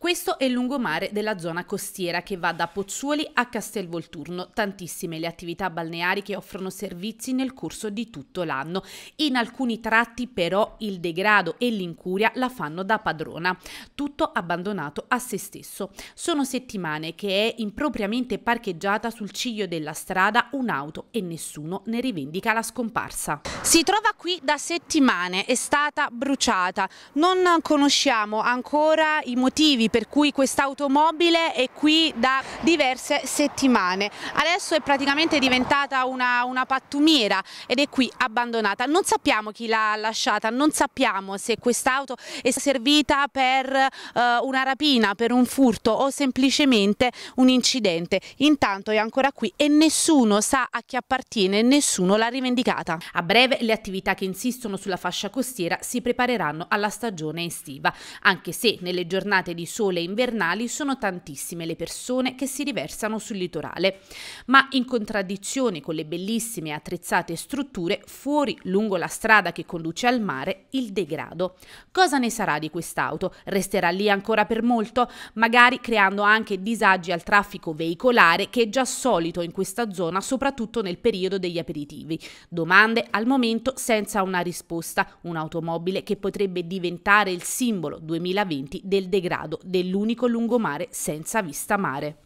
Questo è il lungomare della zona costiera che va da Pozzuoli a Castelvolturno, tantissime le attività balneari che offrono servizi nel corso di tutto l'anno. In alcuni tratti però il degrado e l'incuria la fanno da padrona, tutto abbandonato a se stesso. Sono settimane che è impropriamente parcheggiata sul ciglio della strada un'auto e nessuno ne rivendica la scomparsa. Si trova qui da settimane, è stata bruciata. Non conosciamo ancora i motivi per cui quest'automobile è qui da diverse settimane. Adesso è praticamente diventata una, una pattumiera ed è qui abbandonata. Non sappiamo chi l'ha lasciata, non sappiamo se quest'auto è servita per eh, una rapina, per un furto o semplicemente un incidente. Intanto è ancora qui e nessuno sa a chi appartiene, nessuno l'ha rivendicata. A breve le attività che insistono sulla fascia costiera si prepareranno alla stagione estiva, anche se nelle giornate di sole invernali sono tantissime le persone che si riversano sul litorale, ma in contraddizione con le bellissime attrezzate strutture, fuori lungo la strada che conduce al mare, il degrado. Cosa ne sarà di quest'auto? Resterà lì ancora per molto? Magari creando anche disagi al traffico veicolare che è già solito in questa zona, soprattutto nel periodo degli aperitivi. Domande al momento senza una risposta, un'automobile che potrebbe diventare il simbolo 2020 del degrado dell'unico lungomare senza vista mare.